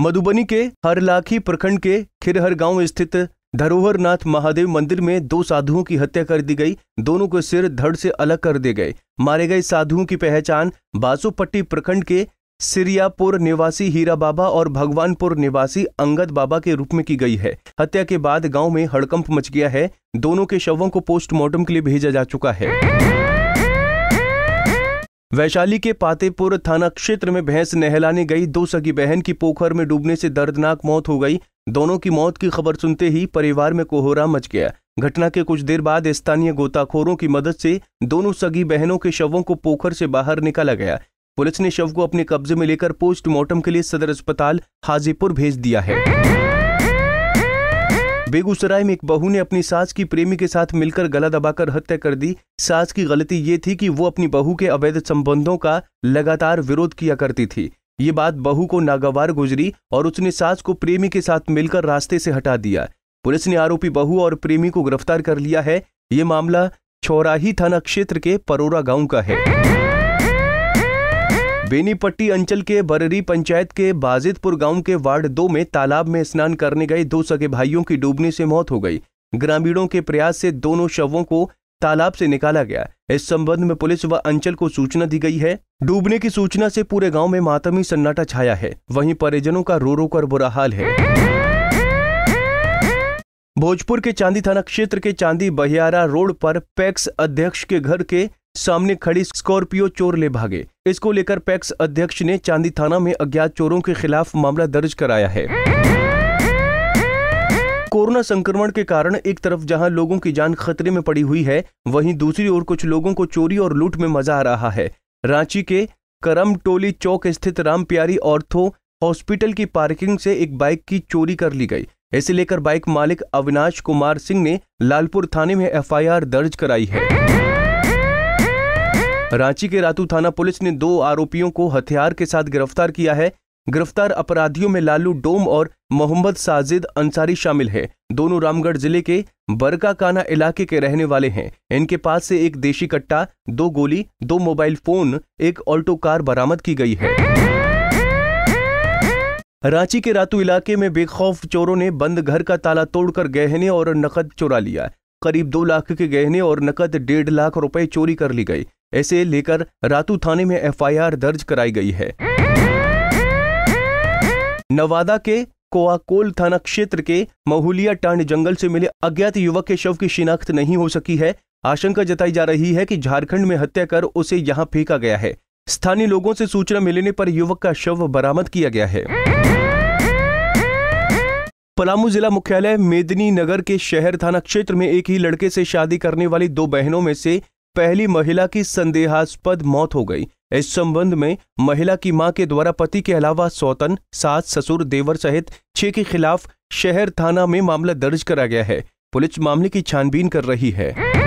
मधुबनी के हरलाखी प्रखंड के खिरहर गांव स्थित धरोहरनाथ महादेव मंदिर में दो साधुओं की हत्या कर दी गई दोनों को सिर धड़ से अलग कर दिए गए मारे गए साधुओं की पहचान बासुपट्टी प्रखंड के सिरियापुर निवासी हीरा बाबा और भगवानपुर निवासी अंगद बाबा के रूप में की गई है हत्या के बाद गांव में हड़कंप मच गया है दोनों के शवों को पोस्टमार्टम के लिए भेजा जा चुका है वैशाली के पातेपुर थाना क्षेत्र में भैंस नहलाने गई दो सगी बहन की पोखर में डूबने से दर्दनाक मौत हो गई दोनों की मौत की खबर सुनते ही परिवार में कोहरा मच गया घटना के कुछ देर बाद स्थानीय गोताखोरों की मदद से दोनों सगी बहनों के शवों को पोखर से बाहर निकाला गया पुलिस ने शव को अपने कब्जे में लेकर पोस्टमार्टम के लिए सदर अस्पताल हाजीपुर भेज दिया है बेगूसराय में एक बहू ने अपनी सास की प्रेमी के साथ मिलकर गला दबाकर हत्या कर दी सास की गलती ये थी कि वो अपनी बहू के अवैध संबंधों का लगातार विरोध किया करती थी ये बात बहू को नागवार गुजरी और उसने सास को प्रेमी के साथ मिलकर रास्ते से हटा दिया पुलिस ने आरोपी बहू और प्रेमी को गिरफ्तार कर लिया है ये मामला छौराही थाना क्षेत्र के परोरा गांव का है बेनीपट्टी अंचल के बररी पंचायत के बाजिदपुर गांव के वार्ड दो में तालाब में स्नान करने गए दो सगे भाइयों की डूबने से मौत हो गई ग्रामीणों के प्रयास से दोनों शवों को तालाब से निकाला गया इस संबंध में पुलिस व अंचल को सूचना दी गई है डूबने की सूचना से पूरे गांव में मातमी सन्नाटा छाया है वहीं परिजनों का रो रो कर बुरा हाल है भोजपुर के चांदी थाना क्षेत्र के चांदी बहियारा रोड पर पैक्स अध्यक्ष के घर के सामने खड़ी स्कॉर्पियो चोर ले भागे इसको लेकर पैक्स अध्यक्ष ने चांदी थाना में अज्ञात चोरों के खिलाफ मामला दर्ज कराया है कोरोना संक्रमण के कारण एक तरफ जहां लोगों की जान खतरे में पड़ी हुई है वहीं दूसरी ओर कुछ लोगों को चोरी और लूट में मजा आ रहा है रांची के करम टोली चौक स्थित राम प्यारी ऑर्थो हॉस्पिटल की पार्किंग से एक बाइक की चोरी कर ली गई इसे लेकर बाइक मालिक अविनाश कुमार सिंह ने लालपुर थाने में एफआईआर दर्ज कराई है रांची के रातू थाना पुलिस ने दो आरोपियों को हथियार के साथ गिरफ्तार किया है गिरफ्तार अपराधियों में लालू डोम और मोहम्मद साजिद अंसारी शामिल है दोनों रामगढ़ जिले के बरकाकाना इलाके के रहने वाले हैं इनके पास से एक देशी कट्टा दो गोली दो मोबाइल फोन एक ऑल्टो कार बरामद की गई है रांची के रातू इलाके में बेखौफ चोरों ने बंद घर का ताला तोड़कर गहने और नकद चुरा लिया करीब दो लाख के गहने और नकद डेढ़ लाख रुपए चोरी कर ली गई ऐसे लेकर रातू थाने में एफआईआर दर्ज कराई गई है नवादा के कोआकोल थाना क्षेत्र के महुलिया टांड जंगल से मिले अज्ञात युवक के शव की शिनाख्त नहीं हो सकी है आशंका जताई जा रही है कि झारखंड में हत्या कर उसे यहां फेंका गया है स्थानीय लोगों से सूचना मिलने पर युवक का शव बरामद किया गया है पलामू जिला मुख्यालय मेदिनी नगर के शहर थाना क्षेत्र में एक ही लड़के से शादी करने वाली दो बहनों में से पहली महिला की संदेहास्पद मौत हो गई इस संबंध में महिला की मां के द्वारा पति के अलावा सौतन सास ससुर देवर सहित छह के खिलाफ शहर थाना में मामला दर्ज करा गया है पुलिस मामले की छानबीन कर रही है